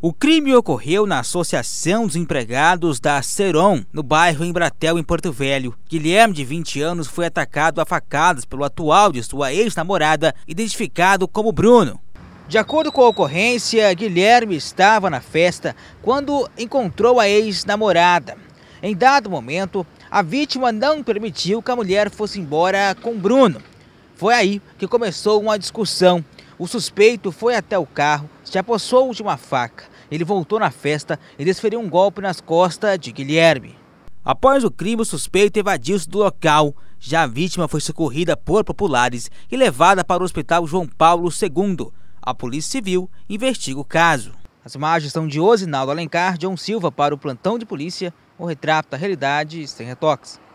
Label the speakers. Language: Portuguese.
Speaker 1: O crime ocorreu na Associação dos Empregados da Ceron, no bairro Embratel, em Porto Velho. Guilherme, de 20 anos, foi atacado a facadas pelo atual de sua ex-namorada, identificado como Bruno. De acordo com a ocorrência, Guilherme estava na festa quando encontrou a ex-namorada. Em dado momento, a vítima não permitiu que a mulher fosse embora com Bruno. Foi aí que começou uma discussão. O suspeito foi até o carro, se apossou de uma faca. Ele voltou na festa e desferiu um golpe nas costas de Guilherme. Após o crime, o suspeito evadiu-se do local. Já a vítima foi socorrida por populares e levada para o Hospital João Paulo II. A Polícia Civil investiga o caso. As imagens são de Osinaldo Alencar, John Silva para o Plantão de Polícia, o retrato da realidade sem retoques.